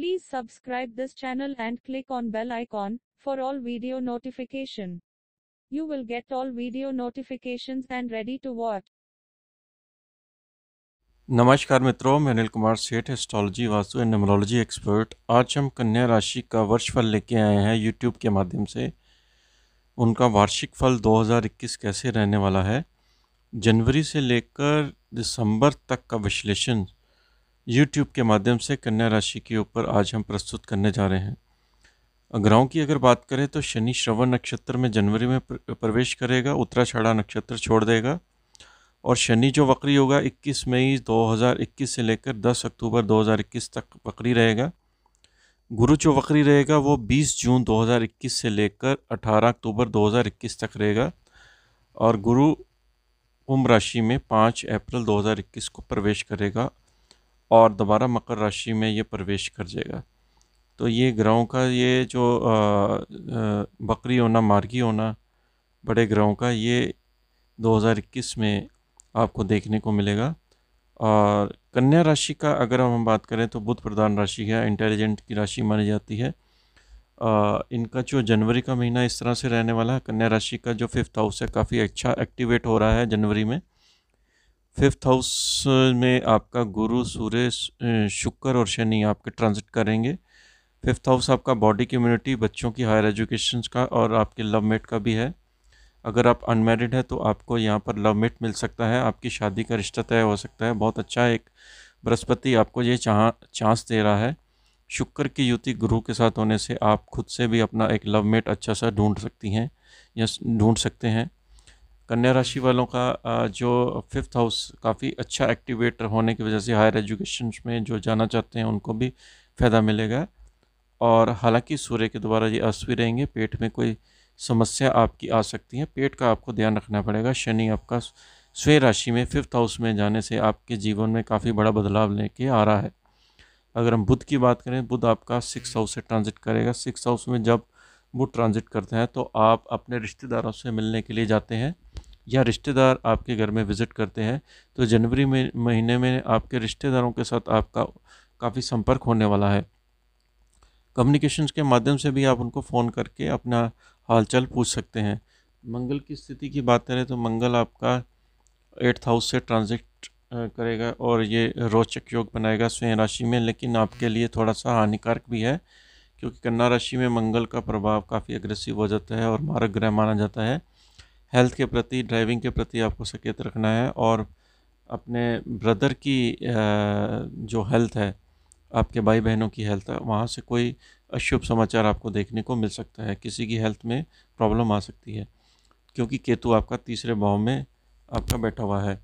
Please subscribe this channel and click on bell icon for all video notification. You will get all video notifications and ready to watch. नमस्कार मित्रों मैं Anil Kumar Seth astrology vastu and numerology expert आज हम कन्या राशि का वर्ष फल लेके आए हैं यूट्यूब के माध्यम से उनका वार्षिक फल 2021 कैसे रहने वाला है जनवरी से लेकर दिसंबर तक का विश्लेषण यूट्यूब के माध्यम से कन्या राशि के ऊपर आज हम प्रस्तुत करने जा रहे हैं ग्रहों की अगर बात करें तो शनि श्रवण नक्षत्र में जनवरी में प्रवेश करेगा उत्तराछाड़ा नक्षत्र छोड़ देगा और शनि जो वक्री होगा 21 मई 2021 से लेकर 10 अक्टूबर 2021 तक वक्री रहेगा गुरु जो वक्री रहेगा वो 20 जून 2021 से लेकर 18 अक्टूबर 2021 तक रहेगा और गुरु कुंभ राशि में 5 अप्रैल 2021 को प्रवेश करेगा और दोबारा मकर राशि में ये प्रवेश कर जाएगा तो ये ग्रहों का ये जो बकरी होना मार्गी होना बड़े ग्रहों का ये 2021 में आपको देखने को मिलेगा और कन्या राशि का अगर हम बात करें तो बुध प्रधान राशि है इंटेलिजेंट की राशि मानी जाती है आ, इनका जो जनवरी का महीना इस तरह से रहने वाला है कन्या राशि का जो फिफ्थ हाउस है काफ़ी अच्छा एक्टिवेट हो रहा है जनवरी में फिफ्थ हाउस में आपका गुरु सूर्य शुक्र और शनि आपके ट्रांजिट करेंगे फिफ्थ हाउस आपका बॉडी कम्युनिटी बच्चों की हायर एजुकेशन का और आपके लव मेट का भी है अगर आप अनमेरिड हैं तो आपको यहाँ पर लव मेट मिल सकता है आपकी शादी का रिश्ता तय हो सकता है बहुत अच्छा एक बृहस्पति आपको ये चाह चांस दे रहा है शुक्र की युति गुरु के साथ होने से आप खुद से भी अपना एक लव मेट अच्छा सा ढूंढ सकती हैं या ढूंढ सकते हैं कन्या राशि वालों का जो फिफ्थ हाउस काफ़ी अच्छा एक्टिवेट होने की वजह से हायर एजुकेशन में जो जाना चाहते हैं उनको भी फ़ायदा मिलेगा और हालांकि सूर्य के द्वारा ये अस्वी रहेंगे पेट में कोई समस्या आपकी आ सकती है पेट का आपको ध्यान रखना पड़ेगा शनि आपका स्वय राशि में फिफ्थ हाउस में जाने से आपके जीवन में काफ़ी बड़ा बदलाव लेके आ रहा है अगर हम बुध की बात करें बुध आपका सिक्स हाउस से ट्रांजिट करेगा सिक्स हाउस में जब वो ट्रांजिट करते हैं तो आप अपने रिश्तेदारों से मिलने के लिए जाते हैं या रिश्तेदार आपके घर में विज़िट करते हैं तो जनवरी में महीने में आपके रिश्तेदारों के साथ आपका काफ़ी संपर्क होने वाला है कम्युनिकेशन के माध्यम से भी आप उनको फ़ोन करके अपना हालचाल पूछ सकते हैं मंगल की स्थिति की बात करें तो मंगल आपका एट्थ हाउस से ट्रांजिट करेगा और ये रोचक योग बनाएगा स्वयं राशि में लेकिन आपके लिए थोड़ा सा हानिकारक भी है क्योंकि कन्या राशि में मंगल का प्रभाव काफ़ी अग्रेसिव हो जाता है और मारक ग्रह माना जाता है हेल्थ के प्रति ड्राइविंग के प्रति आपको सचेत रखना है और अपने ब्रदर की जो हेल्थ है आपके भाई बहनों की हेल्थ है वहाँ से कोई अशुभ समाचार आपको देखने को मिल सकता है किसी की हेल्थ में प्रॉब्लम आ सकती है क्योंकि केतु आपका तीसरे भाव में आपका बैठा हुआ है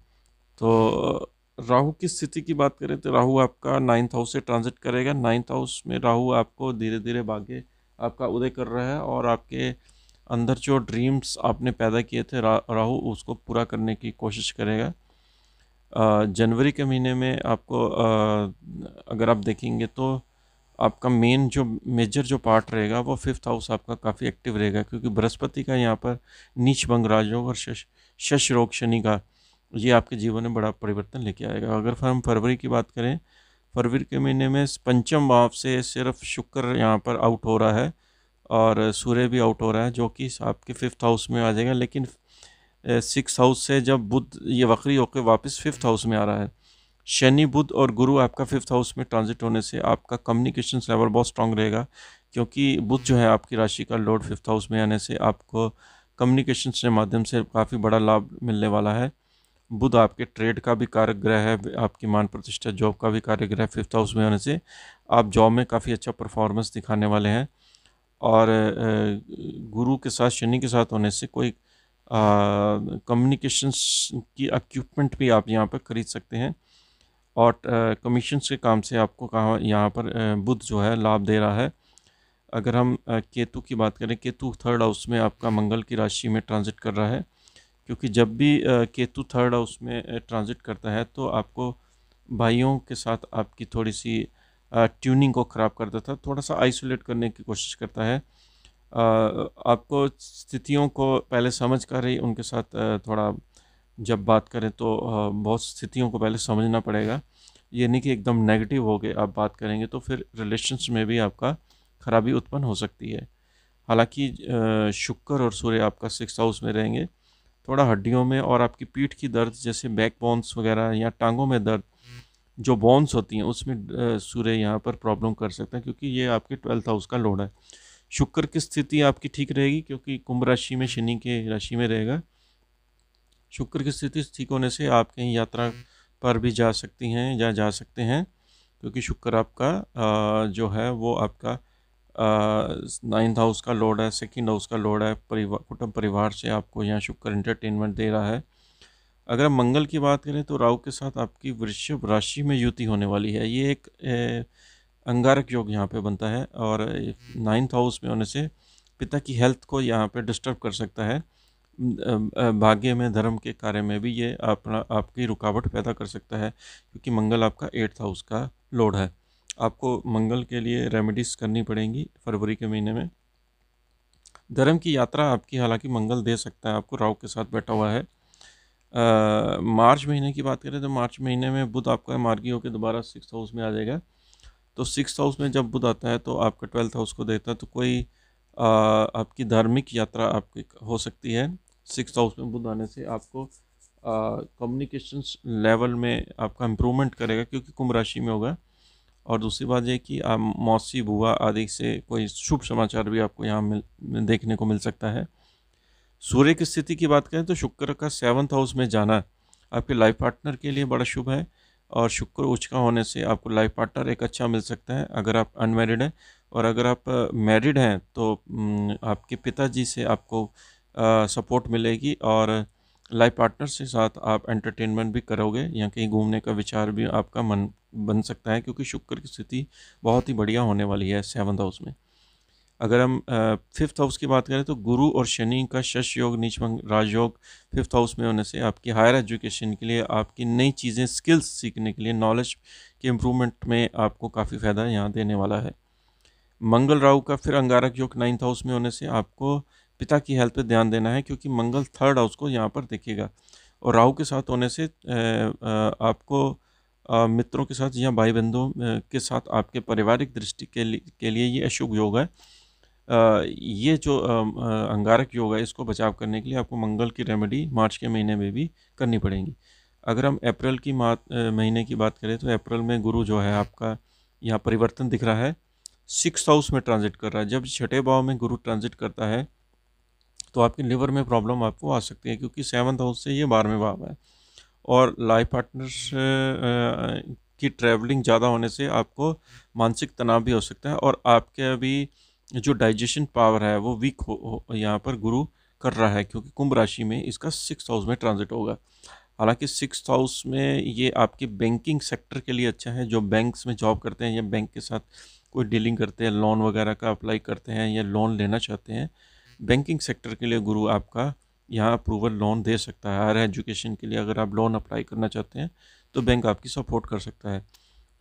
तो राहु की स्थिति की बात करें तो राहु आपका नाइन्थ हाउस से ट्रांजिट करेगा नाइन्थ हाउस में राहु आपको धीरे धीरे भाग्य आपका उदय कर रहा है और आपके अंदर जो ड्रीम्स आपने पैदा किए थे रा, राहु उसको पूरा करने की कोशिश करेगा जनवरी के महीने में आपको अगर आप देखेंगे तो आपका मेन जो मेजर जो पार्ट रहेगा वो फिफ्थ हाउस आपका काफ़ी एक्टिव रहेगा क्योंकि बृहस्पति का यहाँ पर नीच भंग राजयोग और शश शश रोग शनि का ये आपके जीवन में बड़ा परिवर्तन लेके आएगा अगर हम फरवरी की बात करें फरवरी के महीने में पंचम भाव से सिर्फ शुक्र यहाँ पर आउट हो रहा है और सूर्य भी आउट हो रहा है जो कि आपके फिफ्थ हाउस में आ जाएगा लेकिन सिक्स हाउस से जब बुध ये वक्री होकर वापस फिफ्थ हाउस में आ रहा है शनि बुध और गुरु आपका फिफ्थ हाउस में ट्रांजिट होने से आपका कम्युनिकेशन लेवल बहुत स्ट्रांग रहेगा क्योंकि बुध जो है आपकी राशि का लॉर्ड फिफ्थ हाउस में आने से आपको कम्युनिकेशन के माध्यम से काफ़ी बड़ा लाभ मिलने वाला है बुध आपके ट्रेड का भी कार्य ग्रह है आपकी मान प्रतिष्ठा जॉब का भी कार्य ग्रह फिफ्थ हाउस में आने से आप जॉब में काफ़ी अच्छा परफॉर्मेंस दिखाने वाले हैं और गुरु के साथ शनि के साथ होने से कोई कम्युनिकेशन की इक्विपमेंट भी आप यहाँ पर ख़रीद सकते हैं और कमीशन के काम से आपको कहा यहाँ पर बुध जो है लाभ दे रहा है अगर हम केतु की बात करें केतु थर्ड हाउस में आपका मंगल की राशि में ट्रांजिट कर रहा है क्योंकि जब भी केतु थर्ड हाउस में ट्रांजिट करता है तो आपको भाइयों के साथ आपकी थोड़ी सी ट्यूनिंग को ख़राब कर देता है थोड़ा सा आइसोलेट करने की कोशिश करता है आपको स्थितियों को पहले समझ कर ही उनके साथ थोड़ा जब बात करें तो बहुत स्थितियों को पहले समझना पड़ेगा ये नहीं कि एकदम नेगेटिव हो गए आप बात करेंगे तो फिर रिलेशन्स में भी आपका खराबी उत्पन्न हो सकती है हालांकि शुक्र और सूर्य आपका सिक्स हाउस में रहेंगे थोड़ा हड्डियों में और आपकी पीठ की दर्द जैसे बैक बोन्स वगैरह या टांगों में दर्द जो बॉन्स होती हैं उसमें सूर्य यहाँ पर प्रॉब्लम कर सकता है क्योंकि ये आपके ट्वेल्थ हाउस का लोड है शुक्र की स्थिति आपकी ठीक रहेगी क्योंकि कुंभ राशि में शनि के राशि में रहेगा शुक्र की स्थिति ठीक होने से आप कहीं यात्रा पर भी जा सकती हैं या जा सकते हैं क्योंकि शुक्र आपका जो है वो आपका नाइन्थ हाउस का लोड है सेकंड हाउस का लोड है परिवार कुटुंब परिवार से आपको यहाँ शुक्र एंटरटेनमेंट दे रहा है अगर हम मंगल की बात करें तो राहु के साथ आपकी वृषभ राशि में युति होने वाली है ये एक ए, अंगारक योग यहाँ पे बनता है और नाइन्थ हाउस में होने से पिता की हेल्थ को यहाँ पे डिस्टर्ब कर सकता है भाग्य में धर्म के कार्य में भी ये अपना आपकी रुकावट पैदा कर सकता है क्योंकि मंगल आपका एट्थ हाउस का लोड है आपको मंगल के लिए रेमेडीज़ करनी पड़ेंगी फरवरी के महीने में धर्म की यात्रा आपकी हालांकि मंगल दे सकता है आपको राहु के साथ बैठा हुआ है आ, मार्च महीने की बात करें तो मार्च महीने में बुध आपका मार्गी होकर दोबारा सिक्स हाउस में आ जाएगा तो सिक्स हाउस में जब बुध आता है तो आपका ट्वेल्थ हाउस को देखता है तो कोई आ, आपकी धार्मिक यात्रा आपकी हो सकती है सिक्स हाउस में बुध आने से आपको कम्युनिकेशन लेवल में आपका इम्प्रूवमेंट करेगा क्योंकि कुंभ राशि में होगा और दूसरी बात यह कि आप मौसी बुआ आदि से कोई शुभ समाचार भी आपको यहाँ मिल देखने को मिल सकता है सूर्य की स्थिति की बात करें तो शुक्र का सेवन्थ हाउस में जाना आपके लाइफ पार्टनर के लिए बड़ा शुभ है और शुक्र उच्च का होने से आपको लाइफ पार्टनर एक अच्छा मिल सकता है अगर आप अनमेरिड हैं और अगर आप मैरिड हैं तो आपके पिताजी से आपको सपोर्ट मिलेगी और लाइफ पार्टनर से साथ आप एंटरटेनमेंट भी करोगे या कहीं घूमने का विचार भी आपका मन बन सकता है क्योंकि शुक्र की स्थिति बहुत ही बढ़िया होने वाली है सेवन्थ हाउस में अगर हम फिफ्थ हाउस की बात करें तो गुरु और शनि का शश योग नीच राजयोग फिफ्थ हाउस में होने से आपकी हायर एजुकेशन के लिए आपकी नई चीज़ें स्किल्स सीखने के लिए नॉलेज के इम्प्रूवमेंट में आपको काफ़ी फ़ायदा यहाँ देने वाला है मंगल राहु का फिर अंगारक योग नाइन्थ हाउस में होने से आपको पिता की हेल्थ पर ध्यान देना है क्योंकि मंगल थर्ड हाउस को यहाँ पर देखेगा और राहु के साथ होने से आपको मित्रों के साथ या भाई बंधुओं के साथ आपके पारिवारिक दृष्टि के लिए के लिए ये अशुभ योग है ये जो अंगारक योग है इसको बचाव करने के लिए आपको मंगल की रेमेडी मार्च के महीने में भी करनी पड़ेगी अगर हम अप्रैल की मा महीने की बात करें तो अप्रैल में गुरु जो है आपका यहाँ परिवर्तन दिख रहा है सिक्स हाउस में ट्रांजिट कर रहा है जब छठे भाव में गुरु ट्रांजिट करता है तो आपके लिवर में प्रॉब्लम आपको आ सकती है क्योंकि सेवन्थ हाउस से ये बारहवें भाव है और लाइफ पार्टनर्स की ट्रैवलिंग ज़्यादा होने से आपको मानसिक तनाव भी हो सकता है और आपके अभी जो डाइजेशन पावर है वो वीक हो हो यहाँ पर गुरु कर रहा है क्योंकि कुंभ राशि में इसका सिक्स हाउस में ट्रांजिट होगा हालांकि सिक्स हाउस में ये आपके बैंकिंग सेक्टर के लिए अच्छा है जो बैंक्स में जॉब करते हैं या बैंक के साथ कोई डीलिंग करते हैं लोन वगैरह का अप्लाई करते हैं या लोन लेना चाहते हैं बैंकिंग सेक्टर के लिए गुरु आपका यहाँ अप्रूवल लोन दे सकता है हायर एजुकेशन के लिए अगर आप लोन अप्लाई करना चाहते हैं तो बैंक आपकी सपोर्ट कर सकता है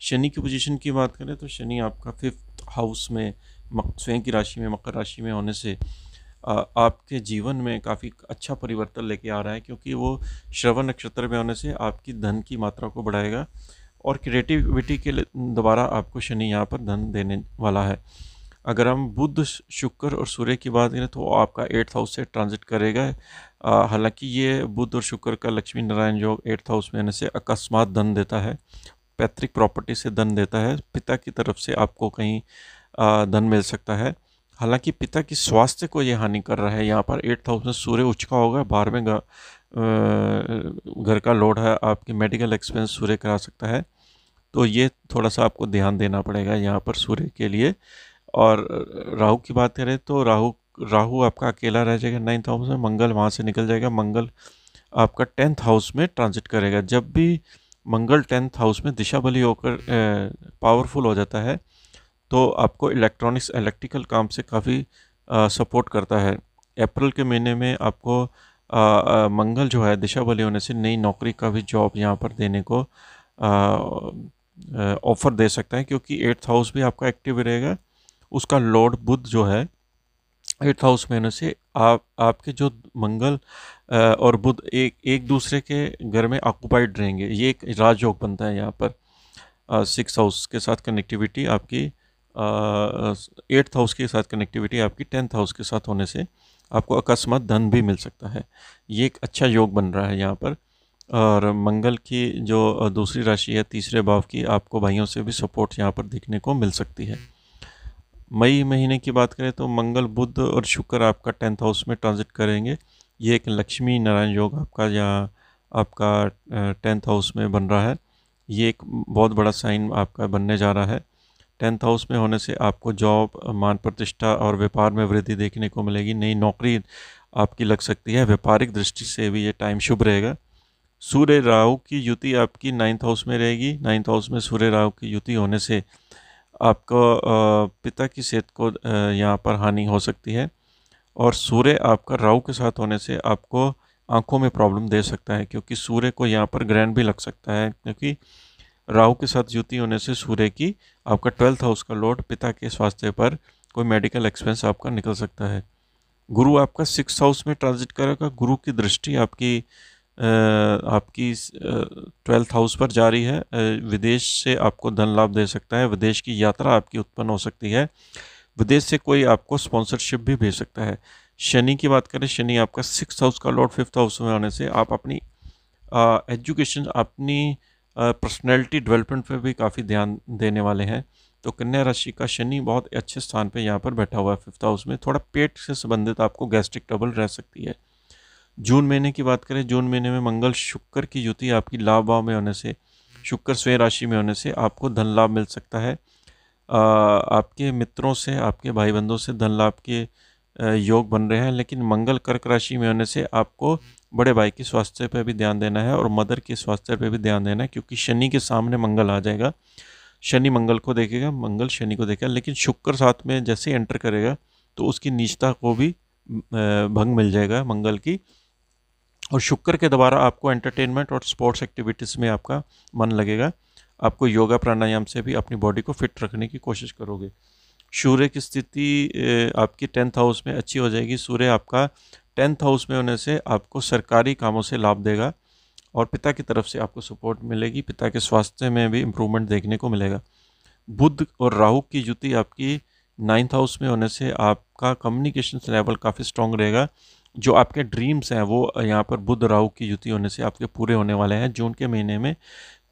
शनि की पोजीशन की बात करें तो शनि आपका फिफ्थ हाउस में स्वयं की राशि में मकर राशि में होने से आपके जीवन में काफ़ी अच्छा परिवर्तन लेके आ रहा है क्योंकि वो श्रवण नक्षत्र में होने से आपकी धन की मात्रा को बढ़ाएगा और क्रिएटिविटी के दोबारा आपको शनि यहाँ पर धन देने वाला है अगर हम बुद्ध शुक्र और सूर्य की बात करें तो आपका एट्थ हाउस से ट्रांजिट करेगा हालांकि ये बुद्ध और शुक्र का लक्ष्मी नारायण योग एट्थ हाउस में आने से अकस्मात धन देता है पैतृक प्रॉपर्टी से धन देता है पिता की तरफ से आपको कहीं धन मिल सकता है हालांकि पिता की स्वास्थ्य को ये हानि कर रहा है यहाँ पर एट्थ हाउस में सूर्य उचका होगा बारहवें में घर का लोड है आपकी मेडिकल एक्सपेंस सूर्य करा सकता है तो ये थोड़ा सा आपको ध्यान देना पड़ेगा यहाँ पर सूर्य के लिए और राहु की बात करें तो राहु राहु आपका अकेला रह जाएगा नाइन्थ हाउस में मंगल वहाँ से निकल जाएगा मंगल आपका टेंथ हाउस में ट्रांजिट करेगा जब भी मंगल टेंथ हाउस में दिशा बली होकर पावरफुल हो जाता है तो आपको इलेक्ट्रॉनिक्स इलेक्ट्रिकल काम से काफ़ी सपोर्ट करता है अप्रैल के महीने में आपको आ, आ, मंगल जो है दिशा बली होने से नई नौकरी का भी जॉब यहाँ पर देने को ऑफ़र दे सकते हैं क्योंकि एट्थ हाउस भी आपका एक्टिव रहेगा उसका लॉर्ड बुद्ध जो है एट्थ हाउस में होने से आप आपके जो मंगल आ, और बुद्ध एक एक दूसरे के घर में ऑक्यूपाइड रहेंगे ये एक राजयोग बनता है यहाँ पर सिक्स हाउस के साथ कनेक्टिविटी आपकी एट्थ हाउस के साथ कनेक्टिविटी आपकी टेंथ हाउस के साथ होने से आपको अकस्मात धन भी मिल सकता है ये एक अच्छा योग बन रहा है यहाँ पर और मंगल की जो दूसरी राशि है तीसरे भाव की आपको भाइयों से भी सपोर्ट यहाँ पर देखने को मिल सकती है मई महीने की बात करें तो मंगल बुद्ध और शुक्र आपका टेंथ हाउस में ट्रांजिट करेंगे ये एक लक्ष्मी नारायण योग आपका यहाँ आपका टेंथ हाउस में बन रहा है ये एक बहुत बड़ा साइन आपका बनने जा रहा है टेंथ हाउस में होने से आपको जॉब मान प्रतिष्ठा और व्यापार में वृद्धि देखने को मिलेगी नई नौकरी आपकी लग सकती है व्यापारिक दृष्टि से भी ये टाइम शुभ रहेगा सूर्य राहु की युति आपकी नाइन्थ हाउस में रहेगी नाइन्थ हाउस में सूर्य राहु की युति होने से आपको पिता की सेहत को यहाँ पर हानि हो सकती है और सूर्य आपका राहु के साथ होने से आपको आंखों में प्रॉब्लम दे सकता है क्योंकि सूर्य को यहाँ पर ग्रहण भी लग सकता है क्योंकि राहु के साथ ज्योति होने से सूर्य की आपका ट्वेल्थ हाउस का लॉर्ड पिता के स्वास्थ्य पर कोई मेडिकल एक्सपेंस आपका निकल सकता है गुरु आपका सिक्स हाउस में ट्रांजिट करेगा गुरु की दृष्टि आपकी आपकी ट्वेल्थ हाउस पर जारी है विदेश से आपको धन लाभ दे सकता है विदेश की यात्रा आपकी उत्पन्न हो सकती है विदेश से कोई आपको स्पॉन्सरशिप भी भेज सकता है शनि की बात करें शनि आपका सिक्स हाउस का लॉर्ड फिफ्थ हाउस में आने से आप अपनी एजुकेशन अपनी पर्सनैलिटी डेवलपमेंट पर भी काफ़ी ध्यान देने वाले हैं तो कन्या राशि का शनि बहुत अच्छे स्थान पे यहाँ पर बैठा हुआ है फिफ्थ हाउस में थोड़ा पेट से संबंधित आपको गैस्ट्रिक ट्रबल रह सकती है जून महीने की बात करें जून महीने में मंगल शुक्र की युति आपकी लाभ भाव में होने से शुक्र स्वयं राशि में होने से आपको धन लाभ मिल सकता है आ, आपके मित्रों से आपके भाई बंधों से धन लाभ के योग बन रहे हैं लेकिन मंगल कर्क राशि में होने से आपको बड़े भाई के स्वास्थ्य पर भी ध्यान देना है और मदर के स्वास्थ्य पर भी ध्यान देना है क्योंकि शनि के सामने मंगल आ जाएगा शनि मंगल को देखेगा मंगल शनि को देखेगा लेकिन शुक्र साथ में जैसे एंटर करेगा तो उसकी निचता को भी भंग मिल जाएगा मंगल की और शुक्र के द्वारा आपको एंटरटेनमेंट और स्पोर्ट्स एक्टिविटीज़ में आपका मन लगेगा आपको योगा प्राणायाम से भी अपनी बॉडी को फिट रखने की कोशिश करोगे सूर्य की स्थिति आपकी टेंथ हाउस में अच्छी हो जाएगी सूर्य आपका टेंथ हाउस में होने से आपको सरकारी कामों से लाभ देगा और पिता की तरफ से आपको सपोर्ट मिलेगी पिता के स्वास्थ्य में भी इम्प्रूवमेंट देखने को मिलेगा बुद्ध और राहु की जुति आपकी नाइन्थ हाउस में होने से आपका कम्युनिकेशन लेवल काफ़ी स्ट्रॉन्ग रहेगा जो आपके ड्रीम्स हैं वो यहाँ पर बुद्ध राहु की युति होने से आपके पूरे होने वाले हैं जून के महीने में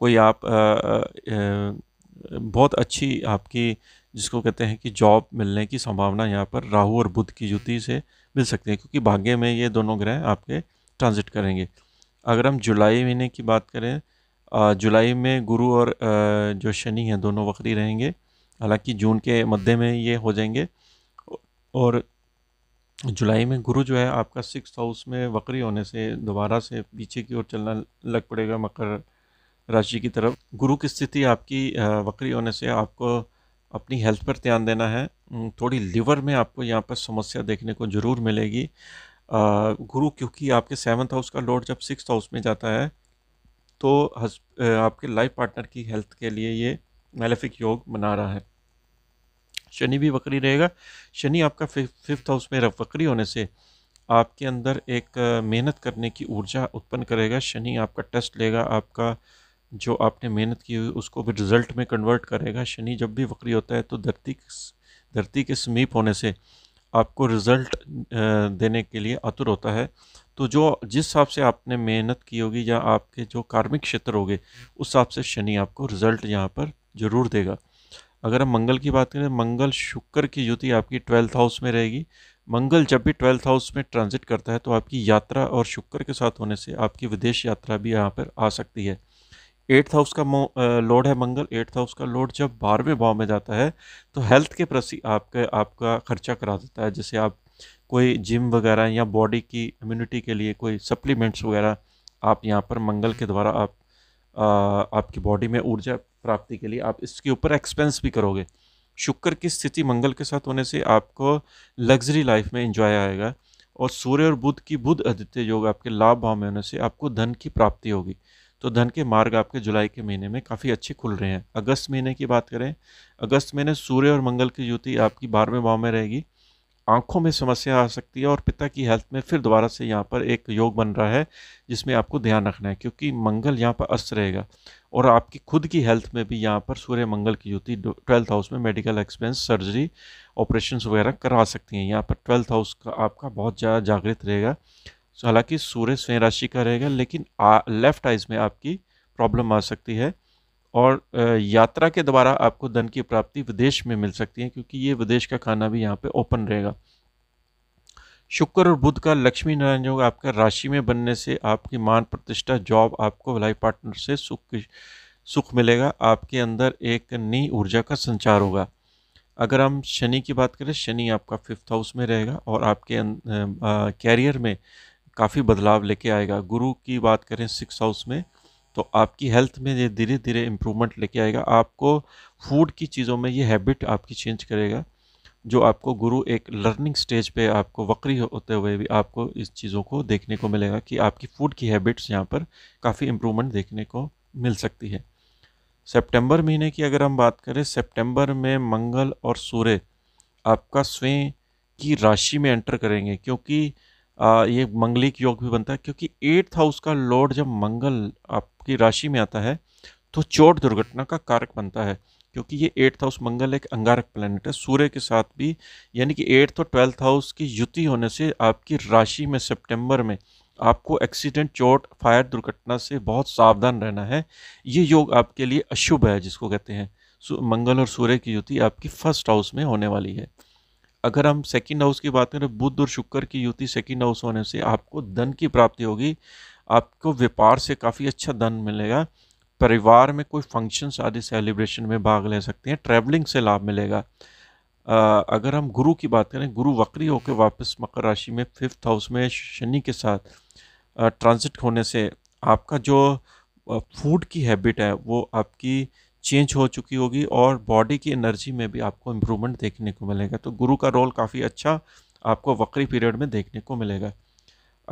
कोई आप आ, आ, आ, बहुत अच्छी आपकी जिसको कहते हैं कि जॉब मिलने की संभावना यहाँ पर राहु और बुध की युति से मिल सकती है क्योंकि भाग्य में ये दोनों ग्रह आपके ट्रांजिट करेंगे अगर हम जुलाई महीने की बात करें जुलाई में गुरु और जो शनि हैं दोनों वक्री रहेंगे हालांकि जून के मध्य में ये हो जाएंगे और जुलाई में गुरु जो है आपका सिक्स हाउस में वक्री होने से दोबारा से पीछे की ओर चलना लग पड़ेगा मकर राशि की तरफ गुरु की स्थिति आपकी वक्री होने से आपको अपनी हेल्थ पर ध्यान देना है थोड़ी लिवर में आपको यहाँ पर समस्या देखने को ज़रूर मिलेगी गुरु क्योंकि आपके सेवन्थ हाउस का लॉर्ड जब सिक्स हाउस में जाता है तो हस, आपके लाइफ पार्टनर की हेल्थ के लिए ये मेलेफिक योग बना रहा है शनि भी वक्री रहेगा शनि आपका फिफ्थ हाउस में वक्री होने से आपके अंदर एक मेहनत करने की ऊर्जा उत्पन्न करेगा शनि आपका टेस्ट लेगा आपका जो आपने मेहनत की हुई उसको भी रिजल्ट में कन्वर्ट करेगा शनि जब भी वक्री होता है तो धरती धरती के समीप होने से आपको रिजल्ट देने के लिए आतुर होता है तो जो जिस हिसाब से आपने मेहनत की होगी या आपके जो कार्मिक क्षेत्र होगे उस हिसाब से शनि आपको रिजल्ट यहाँ पर ज़रूर देगा अगर हम मंगल की बात करें मंगल शुक्र की युति आपकी ट्वेल्थ हाउस में रहेगी मंगल जब भी ट्वेल्थ हाउस में ट्रांजिट करता है तो आपकी यात्रा और शुक्र के साथ होने से आपकी विदेश यात्रा भी यहाँ पर आ सकती है एट्थ हाउस का लॉर्ड है मंगल एट्थ हाउस का लॉर्ड जब बारहवें भाव में जाता है तो हेल्थ के प्रति आपके आपका खर्चा करा देता है जैसे आप कोई जिम वगैरह या बॉडी की इम्यूनिटी के लिए कोई सप्लीमेंट्स वगैरह आप यहाँ पर मंगल के द्वारा आप आ, आपकी बॉडी में ऊर्जा प्राप्ति के लिए आप इसके ऊपर एक्सपेंस भी करोगे शुक्र की स्थिति मंगल के साथ होने से आपको लग्जरी लाइफ में इंजॉय आएगा और सूर्य और बुध की बुध आदित्य योग आपके लाभ भाव में होने से आपको धन की प्राप्ति होगी तो धन के मार्ग आपके जुलाई के महीने में काफ़ी अच्छे खुल रहे हैं अगस्त महीने की बात करें अगस्त महीने सूर्य और मंगल की युति आपकी बारहवें भाव में रहेगी आंखों में समस्या आ सकती है और पिता की हेल्थ में फिर दोबारा से यहाँ पर एक योग बन रहा है जिसमें आपको ध्यान रखना है क्योंकि मंगल यहाँ पर अस्त रहेगा और आपकी खुद की हेल्थ में भी यहाँ पर सूर्य मंगल की युति ट्वेल्थ हाउस में मेडिकल एक्सपेंस सर्जरी ऑपरेशन वगैरह करवा सकती हैं यहाँ पर ट्वेल्थ हाउस का आपका बहुत ज़्यादा जागृत रहेगा सो हालांकि सूर्य स्वयं राशि का रहेगा लेकिन आ, लेफ्ट आइज में आपकी प्रॉब्लम आ सकती है और यात्रा के द्वारा आपको धन की प्राप्ति विदेश में मिल सकती है क्योंकि ये विदेश का खाना भी यहाँ पे ओपन रहेगा शुक्र और बुध का लक्ष्मी नारायण योग आपका राशि में बनने से आपकी मान प्रतिष्ठा जॉब आपको लाइफ पार्टनर से सुख सुख मिलेगा आपके अंदर एक नई ऊर्जा का संचार होगा अगर हम शनि की बात करें शनि आपका फिफ्थ हाउस में रहेगा और आपके कैरियर अं, में काफ़ी बदलाव लेके आएगा गुरु की बात करें सिक्स हाउस में तो आपकी हेल्थ में ये धीरे धीरे इम्प्रूवमेंट लेके आएगा आपको फूड की चीज़ों में ये हैबिट आपकी चेंज करेगा जो आपको गुरु एक लर्निंग स्टेज पे आपको वक्री होते हुए भी आपको इस चीज़ों को देखने को मिलेगा कि आपकी फूड की हैबिट्स यहाँ पर काफ़ी इम्प्रूवमेंट देखने को मिल सकती है सेप्टेम्बर महीने की अगर हम बात करें सेप्टेम्बर में मंगल और सूर्य आपका स्वयं की राशि में एंटर करेंगे क्योंकि आ, ये मंगलिक योग भी बनता है क्योंकि एट्थ हाउस का लॉर्ड जब मंगल आपकी राशि में आता है तो चोट दुर्घटना का कारक बनता है क्योंकि ये एट्थ हाउस मंगल एक अंगारक प्लानट है सूर्य के साथ भी यानी कि एट्थ और ट्वेल्थ हाउस की युति होने से आपकी राशि में सितंबर में आपको एक्सीडेंट चोट फायर दुर्घटना से बहुत सावधान रहना है ये योग आपके लिए अशुभ है जिसको कहते हैं मंगल और सूर्य की युति आपकी फर्स्ट हाउस में होने वाली है अगर हम सेकंड हाउस की बात करें तो बुद्ध और शुक्र की युति सेकंड हाउस होने से आपको धन की प्राप्ति होगी आपको व्यापार से काफ़ी अच्छा धन मिलेगा परिवार में कोई फंक्शंस आदि सेलिब्रेशन में भाग ले सकते हैं ट्रैवलिंग से लाभ मिलेगा आ, अगर हम गुरु की बात करें गुरु वक्री होकर वापस मकर राशि में फिफ्थ हाउस में शनि के साथ ट्रांजिट होने से आपका जो फूड की हैबिट है वो आपकी चेंज हो चुकी होगी और बॉडी की एनर्जी में भी आपको इम्प्रूवमेंट देखने को मिलेगा तो गुरु का रोल काफ़ी अच्छा आपको वक्री पीरियड में देखने को मिलेगा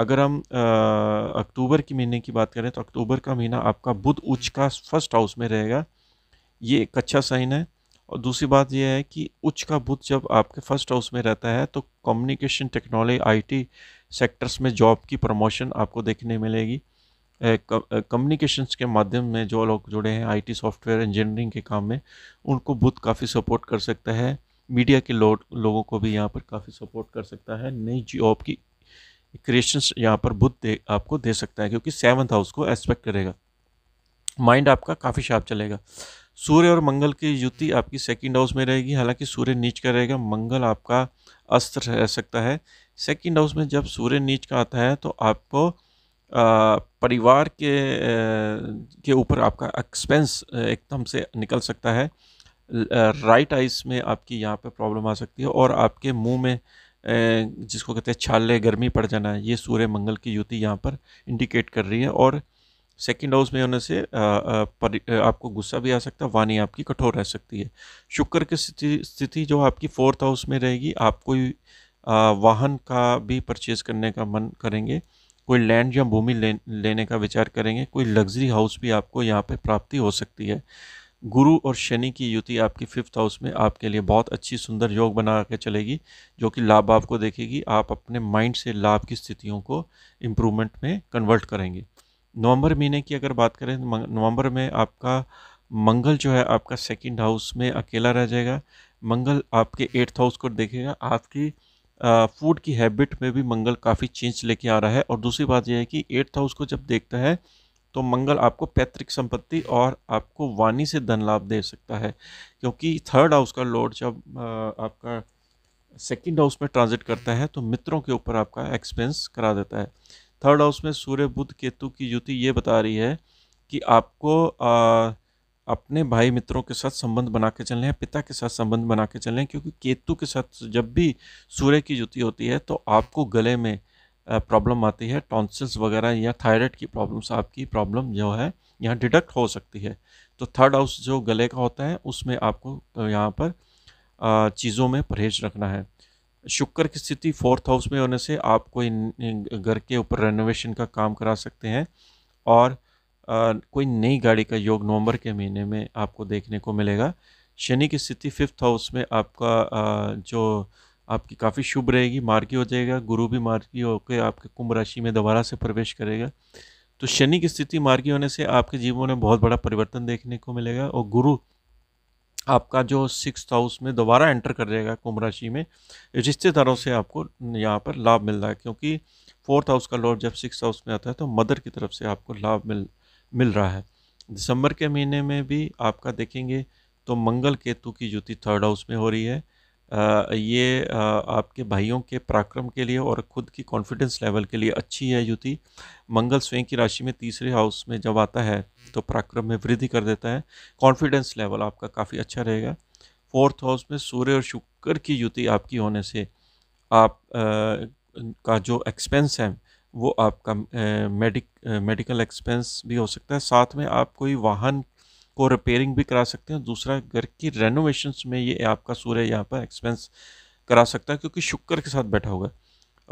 अगर हम अक्टूबर के महीने की बात करें तो अक्टूबर का महीना आपका बुध उच्च का फर्स्ट हाउस में रहेगा ये एक अच्छा साइन है और दूसरी बात यह है कि उच्च का बुध जब आपके फर्स्ट हाउस में रहता है तो कम्युनिकेशन टेक्नोलॉजी आईटी सेक्टर्स में जॉब की प्रमोशन आपको देखने मिलेगी कम्युनिकेशंस के माध्यम में जो लोग जुड़े हैं आईटी सॉफ्टवेयर इंजीनियरिंग के काम में उनको बुद्ध काफ़ी सपोर्ट कर सकता है मीडिया के लोगों को भी यहाँ पर काफ़ी सपोर्ट कर सकता है नई जॉब की क्रिएशंस यहाँ पर बुद्ध दे आपको दे सकता है क्योंकि सेवन्थ हाउस को एक्सपेक्ट करेगा माइंड आपका काफ़ी शार्प चलेगा सूर्य और मंगल की युति आपकी सेकंड हाउस में रहेगी हालांकि सूर्य नीच का रहेगा मंगल आपका अस्त्र रह सकता है सेकंड हाउस में जब सूर्य नीच का आता है तो आपको परिवार के के ऊपर आपका एक्सपेंस एकदम से निकल सकता है राइट आइस में आपकी यहाँ पे प्रॉब्लम आ सकती है और आपके मुंह में जिसको कहते हैं छाले गर्मी पड़ जाना ये सूर्य मंगल की युति यहाँ पर इंडिकेट कर रही है और सेकंड हाउस में होने से आपको गुस्सा भी आ सकता है वाणी आपकी कठोर रह सकती है शुक्र की स्थिति स्थिति जो आपकी फोर्थ हाउस में रहेगी आप कोई वाहन का भी परचेज करने का मन करेंगे कोई लैंड या भूमि ले, लेने का विचार करेंगे कोई लग्जरी हाउस भी आपको यहाँ पर प्राप्ति हो सकती है गुरु और शनि की युति आपकी फिफ्थ हाउस में आपके लिए बहुत अच्छी सुंदर योग बना के चलेगी जो कि लाभ आपको देखेगी आप अपने माइंड से लाभ की स्थितियों को इम्प्रूवमेंट में कन्वर्ट करेंगे नवंबर महीने की अगर बात करें नवंबर में आपका मंगल जो है आपका सेकंड हाउस में अकेला रह जाएगा मंगल आपके एट्थ हाउस को देखेगा आपकी फूड की हैबिट में भी मंगल काफ़ी चेंज लेके आ रहा है और दूसरी बात यह है कि एट्थ हाउस को जब देखता है तो मंगल आपको पैतृक संपत्ति और आपको वाणी से धन लाभ दे सकता है क्योंकि थर्ड हाउस का लॉर्ड जब आपका सेकंड हाउस में ट्रांजिट करता है तो मित्रों के ऊपर आपका एक्सपेंस करा देता है थर्ड हाउस में सूर्य बुद्ध केतु की युति ये बता रही है कि आपको आ, अपने भाई मित्रों के साथ संबंध बना के चलने हैं पिता के साथ संबंध बना के चलने हैं क्योंकि केतु के साथ जब भी सूर्य की जुति होती है तो आपको गले में प्रॉब्लम आती है टॉन्सिल्स वगैरह या थायराइड की प्रॉब्लम्स आपकी प्रॉब्लम जो है यहाँ डिडक्ट हो सकती है तो थर्ड हाउस जो गले का होता है उसमें आपको यहाँ पर चीज़ों में परहेज रखना है शुक्र की स्थिति फोर्थ हाउस में होने से आप कोई घर के ऊपर रेनोवेशन का काम करा सकते हैं और कोई नई गाड़ी का योग नवंबर के महीने में आपको देखने को मिलेगा शनि की स्थिति फिफ्थ हाउस में आपका जो आपकी काफ़ी शुभ रहेगी मार्गी हो जाएगा गुरु भी मार्गी होकर आपके कुंभ राशि में दोबारा से प्रवेश करेगा तो शनि की स्थिति मार्गी होने से आपके जीवन में बहुत बड़ा परिवर्तन देखने को मिलेगा और गुरु आपका जो सिक्स हाउस में दोबारा एंटर कर जाएगा कुंभ राशि में रिश्तेदारों से आपको यहाँ पर लाभ मिल रहा है क्योंकि फोर्थ हाउस का लॉर्ड जब सिक्स हाउस में आता है तो मदर की तरफ से आपको लाभ मिल मिल रहा है दिसंबर के महीने में भी आपका देखेंगे तो मंगल केतु की युति थर्ड हाउस में हो रही है आ, ये आ, आपके भाइयों के पराक्रम के लिए और खुद की कॉन्फिडेंस लेवल के लिए अच्छी है युति मंगल स्वयं की राशि में तीसरे हाउस में जब आता है तो पराक्रम में वृद्धि कर देता है कॉन्फिडेंस लेवल आपका काफ़ी अच्छा रहेगा फोर्थ हाउस में सूर्य और शुक्र की युति आपकी होने से आप आ, का जो एक्सपेंस है वो आपका मेडिक मेडिकल एक्सपेंस भी हो सकता है साथ में आप कोई वाहन को रिपेयरिंग भी करा सकते हैं दूसरा घर की रेनोवेशन में ये आपका सूर्य यहाँ पर एक्सपेंस करा सकता है क्योंकि शुक्र के साथ बैठा होगा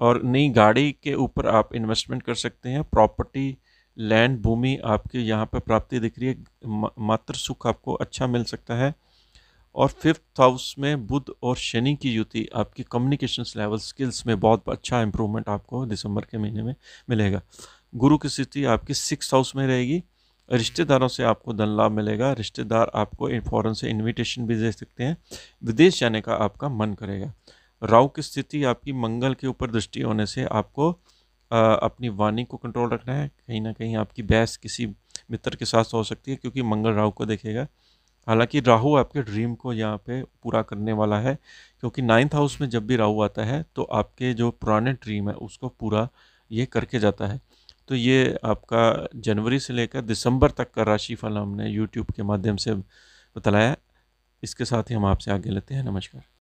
और नई गाड़ी के ऊपर आप इन्वेस्टमेंट कर सकते हैं प्रॉपर्टी लैंड भूमि आपके यहाँ पर प्राप्ति दिख रही है मातृ सुख आपको अच्छा मिल सकता है और फिफ्थ हाउस में बुध और शनि की युति आपकी कम्युनिकेशन लेवल स्किल्स में बहुत अच्छा इम्प्रूवमेंट आपको दिसंबर के महीने में मिलेगा गुरु की स्थिति आपकी सिक्स हाउस में रहेगी रिश्तेदारों से आपको धन लाभ मिलेगा रिश्तेदार आपको फ़ौरन से इनविटेशन भी दे सकते हैं विदेश जाने का आपका मन करेगा राहु की स्थिति आपकी मंगल के ऊपर दृष्टि होने से आपको आ, अपनी वाणी को कंट्रोल रखना है कहीं ना कहीं आपकी बहस किसी मित्र के साथ हो सकती है क्योंकि मंगल राहु को देखेगा हालांकि राहु आपके ड्रीम को यहाँ पे पूरा करने वाला है क्योंकि नाइन्थ हाउस में जब भी राहु आता है तो आपके जो पुराने ड्रीम है उसको पूरा ये करके जाता है तो ये आपका जनवरी से लेकर दिसंबर तक का राशिफल हमने यूट्यूब के माध्यम से बताया इसके साथ ही हम आपसे आगे लेते हैं नमस्कार